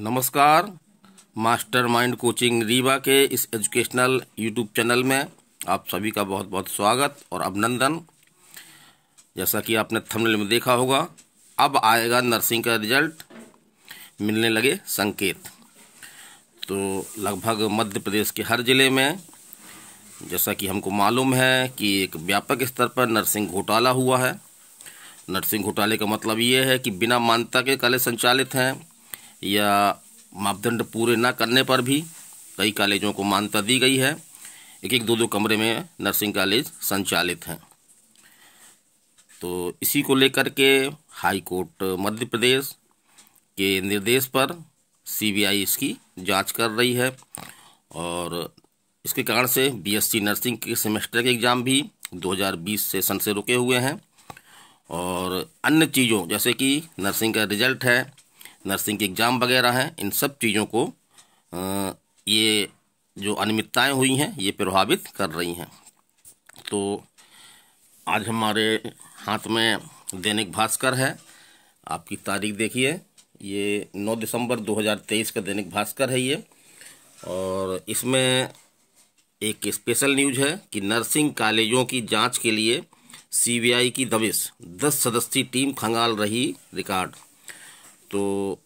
नमस्कार mastermind coaching Rewa के इस एजुकेशनल यूट्यूब चैनल में आप सभी का बहुत बहुत स्वागत और अभिनंदन जैसा कि आपने थंबनेल में देखा होगा अब आएगा नर्सिंग का रिजल्ट मिलने लगे संकेत तो लगभग मध्य प्रदेश के हर ज़िले में जैसा कि हमको मालूम है कि एक व्यापक स्तर पर नर्सिंग घोटाला हुआ है नर्सिंग घोटाले का मतलब ये है कि बिना मान्यता के कॉलेज संचालित हैं या मापदंड पूरे ना करने पर भी कई कॉलेजों को मान्यता दी गई है एक एक दो दो कमरे में नर्सिंग कॉलेज संचालित हैं तो इसी को लेकर के हाई कोर्ट मध्य प्रदेश के निर्देश पर सीबीआई इसकी जांच कर रही है और इसके कारण से बीएससी नर्सिंग के सेमेस्टर के एग्ज़ाम भी 2020 सेशन से रुके हुए हैं और अन्य चीज़ों जैसे कि नर्सिंग का रिजल्ट है नर्सिंग के एग्ज़ाम वगैरह हैं इन सब चीज़ों को ये जो अनियमितताएँ हुई हैं ये प्रभावित कर रही हैं तो आज हमारे हाथ में दैनिक भास्कर है आपकी तारीख देखिए ये 9 दिसंबर 2023 का दैनिक भास्कर है ये और इसमें एक स्पेशल न्यूज है कि नर्सिंग कॉलेजों की जांच के लिए सीबीआई की दबिश दस सदस्यीय टीम खंगाल रही रिकॉर्ड तो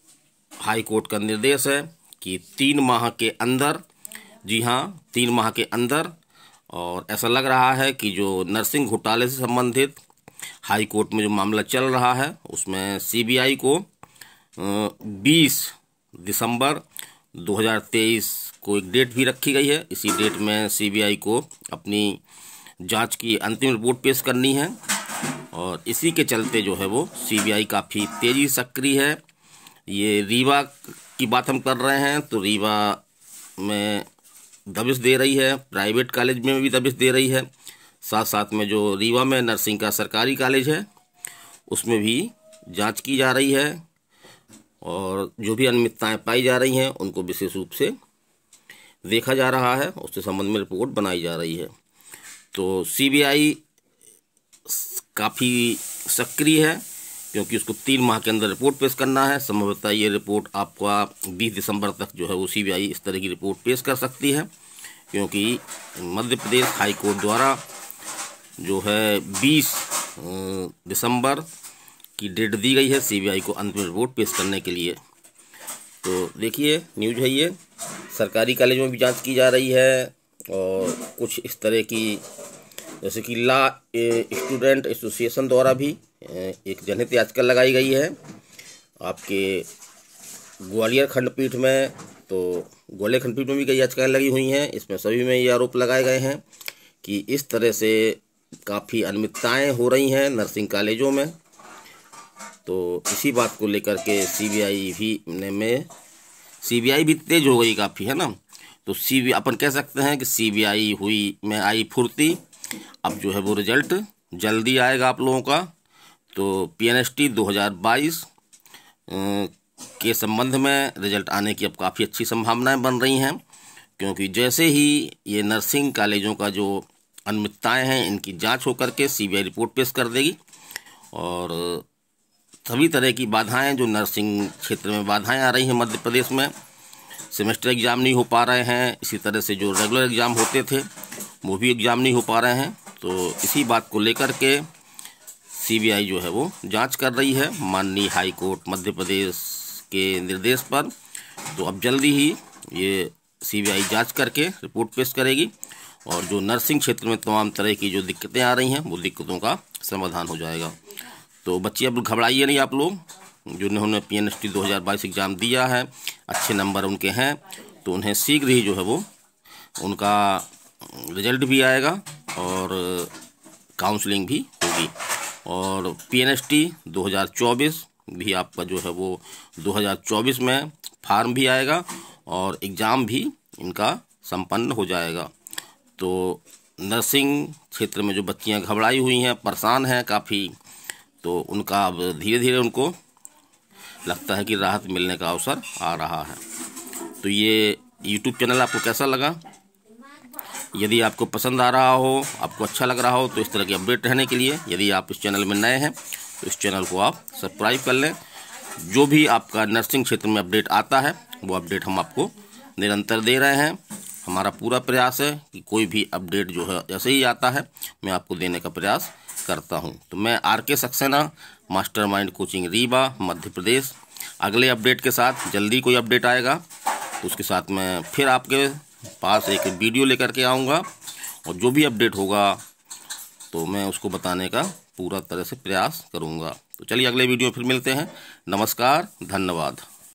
हाई कोर्ट का निर्देश है कि तीन माह के अंदर जी हाँ तीन माह के अंदर और ऐसा लग रहा है कि जो नर्सिंग घोटाले से संबंधित हाई कोर्ट में जो मामला चल रहा है उसमें सीबीआई को 20 दिसंबर 2023 को एक डेट भी रखी गई है इसी डेट में सीबीआई को अपनी जांच की अंतिम रिपोर्ट पेश करनी है और इसी के चलते जो है वो सीबीआई काफ़ी तेज़ी सक्रिय है ये रीवा की बात हम कर रहे हैं तो रीवा में दबिश दे रही है प्राइवेट कॉलेज में भी दबिश दे रही है साथ साथ में जो रीवा में नर्सिंग का सरकारी कॉलेज है उसमें भी जांच की जा रही है और जो भी अनियमितताएँ पाई जा रही हैं उनको विशेष रूप से देखा जा रहा है उसके संबंध में रिपोर्ट बनाई जा रही है तो सीबीआई काफ़ी सक्रिय है क्योंकि उसको तीन माह के अंदर रिपोर्ट पेश करना है संभवतः ये रिपोर्ट आपका बीस दिसंबर तक जो है वो सी इस तरह की रिपोर्ट पेश कर सकती है क्योंकि मध्य प्रदेश हाई कोर्ट द्वारा जो है बीस दिसंबर की डेट दी गई है सीबीआई को अंतिम रिपोर्ट पेश करने के लिए तो देखिए न्यूज है ये सरकारी कॉलेज में भी जाँच की जा रही है और कुछ इस तरह की जैसे कि ला स्टूडेंट एसोसिएशन द्वारा भी एक जनहित याचिका लगाई गई है आपके ग्वालियर खंडपीठ में तो ग्वालियर खंडपीठ में भी कई याचिकाएँ लगी हुई हैं इसमें सभी में ये आरोप लगाए गए हैं कि इस तरह से काफ़ी अनियमितताएँ हो रही हैं नर्सिंग कॉलेजों में तो इसी बात को लेकर के सीबीआई भी ने में सीबीआई भी तेज हो गई काफ़ी है ना तो सी बी अपन कह सकते हैं कि सीबीआई हुई में आई फुर्ती अब जो है वो रिजल्ट जल्दी आएगा आप लोगों का तो पीएनएसटी 2022 के संबंध में रिजल्ट आने की अब काफ़ी अच्छी संभावनाएं बन रही हैं क्योंकि जैसे ही ये नर्सिंग कॉलेजों का जो अनियमितताएँ हैं इनकी जांच होकर के सीबीआई रिपोर्ट पेश कर देगी और सभी तरह की बाधाएं जो नर्सिंग क्षेत्र में बाधाएं आ रही हैं मध्य प्रदेश में सेमेस्टर एग्ज़ाम नहीं हो पा रहे हैं इसी तरह से जो रेगुलर एग्ज़ाम होते थे वो भी एग्ज़ाम नहीं हो पा रहे हैं तो इसी बात को लेकर के सीबीआई जो है वो जांच कर रही है माननीय हाई कोर्ट मध्य प्रदेश के निर्देश पर तो अब जल्दी ही ये सीबीआई जांच करके रिपोर्ट पेश करेगी और जो नर्सिंग क्षेत्र में तमाम तरह की जो दिक्कतें आ रही हैं वो दिक्कतों का समाधान हो जाएगा तो बच्चे अब घबराइए नहीं आप लोग जिन्होंने पी एन एस टी दो एग्ज़ाम दिया है अच्छे नंबर उनके हैं तो उन्हें शीघ्र ही जो है वो उनका रिजल्ट भी आएगा और काउंसलिंग भी होगी और पी एन एस टी दो हज़ार चौबीस भी आपका जो है वो 2024 में फार्म भी आएगा और एग्ज़ाम भी इनका संपन्न हो जाएगा तो नर्सिंग क्षेत्र में जो बच्चियां घबराई हुई हैं परेशान हैं काफ़ी तो उनका अब धीरे धीरे उनको लगता है कि राहत मिलने का अवसर आ रहा है तो ये यूट्यूब चैनल आपको कैसा लगा यदि आपको पसंद आ रहा हो आपको अच्छा लग रहा हो तो इस तरह के अपडेट रहने के लिए यदि आप इस चैनल में नए हैं तो इस चैनल को आप सब्सक्राइब कर लें जो भी आपका नर्सिंग क्षेत्र में अपडेट आता है वो अपडेट हम आपको निरंतर दे रहे हैं हमारा पूरा प्रयास है कि कोई भी अपडेट जो है जैसे ही आता है मैं आपको देने का प्रयास करता हूं तो मैं R K Saxena Mastermind coaching Rewa Madhya Pradesh अगले अपडेट के साथ जल्दी कोई अपडेट आएगा तो उसके साथ मैं फिर आपके पास एक वीडियो लेकर के आऊँगा और जो भी अपडेट होगा तो मैं उसको बताने का पूरा तरह से प्रयास करूँगा तो चलिए अगले वीडियो फिर मिलते हैं नमस्कार धन्यवाद